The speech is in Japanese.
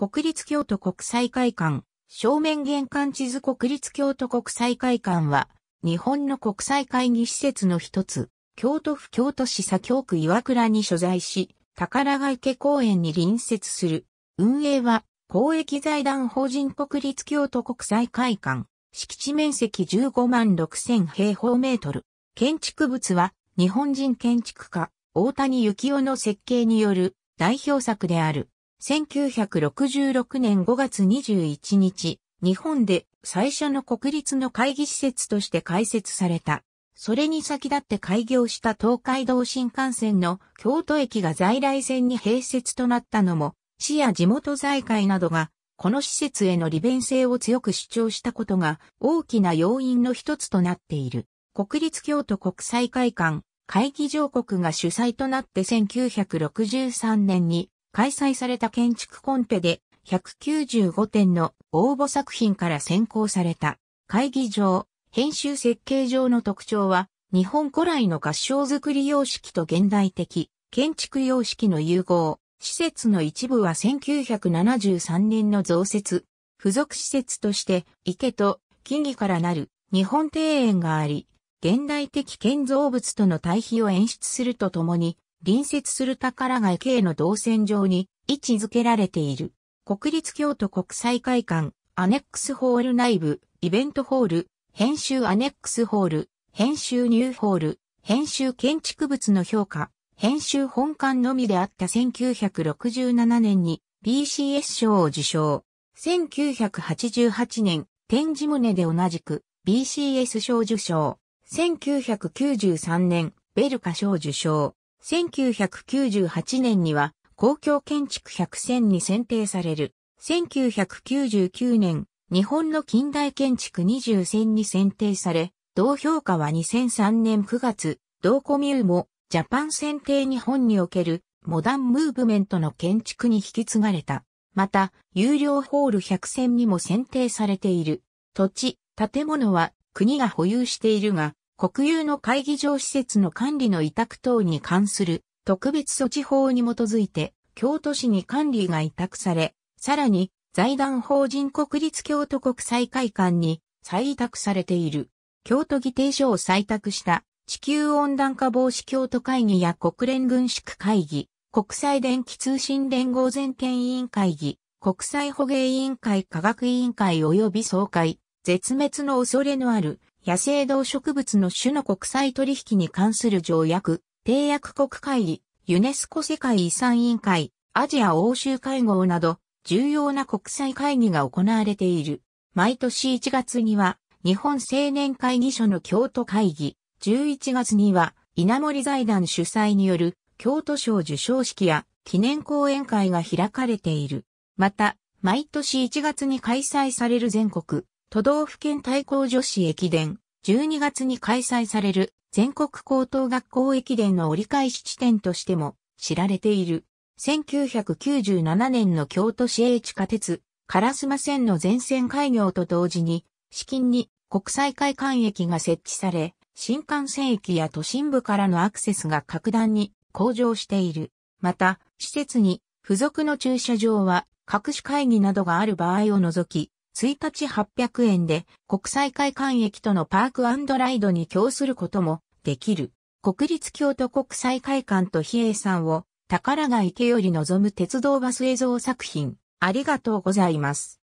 国立京都国際会館、正面玄関地図国立京都国際会館は、日本の国際会議施設の一つ、京都府京都市左京区岩倉に所在し、宝ヶ池公園に隣接する。運営は、公益財団法人国立京都国際会館。敷地面積15万6000平方メートル。建築物は、日本人建築家、大谷幸雄の設計による代表作である。1966年5月21日、日本で最初の国立の会議施設として開設された。それに先立って開業した東海道新幹線の京都駅が在来線に併設となったのも、市や地元財界などが、この施設への利便性を強く主張したことが大きな要因の一つとなっている。国立京都国際会館、会議上国が主催となって1963年に開催された建築コンペで195点の応募作品から選考された会議場、編集設計上の特徴は日本古来の合掌造り様式と現代的建築様式の融合。施設の一部は1973年の増設、付属施設として池と木々からなる日本庭園があり、現代的建造物との対比を演出するとともに、隣接する宝ヶ池への動線上に位置づけられている。国立京都国際会館、アネックスホール内部、イベントホール、編集アネックスホール、編集ニューホール、編集建築物の評価、編集本館のみであった1967年に BCS 賞を受賞。1988年、展示棟で同じく BCS 賞受賞。1993年、ベルカ賞受賞。1998年には公共建築100選に選定される。1999年、日本の近代建築20選に選定され、同評価は2003年9月、同コミューもジャパン選定日本におけるモダンムーブメントの建築に引き継がれた。また、有料ホール100選にも選定されている。土地、建物は国が保有しているが、国有の会議場施設の管理の委託等に関する特別措置法に基づいて、京都市に管理が委託され、さらに財団法人国立京都国際会館に再委託されている。京都議定書を採択した地球温暖化防止京都会議や国連軍縮会議、国際電気通信連合全権委員会議、国際捕鯨委員会科学委員会及び総会、絶滅の恐れのある野生動植物の種の国際取引に関する条約、締約国会議、ユネスコ世界遺産委員会、アジア欧州会合など、重要な国際会議が行われている。毎年1月には、日本青年会議所の京都会議、11月には、稲森財団主催による京都賞受賞式や記念講演会が開かれている。また、毎年1月に開催される全国都道府県対抗女子駅伝、12月に開催される全国高等学校駅伝の折り返し地点としても知られている。1997年の京都市営地下鉄、烏丸線の全線開業と同時に、資金に国際会館駅が設置され、新幹線駅や都心部からのアクセスが格段に向上している。また、施設に付属の駐車場は各種会議などがある場合を除き、1日800円で国際会館駅とのパークライドに供することもできる。国立京都国際会館と比叡山を宝が池より望む鉄道バス映像作品。ありがとうございます。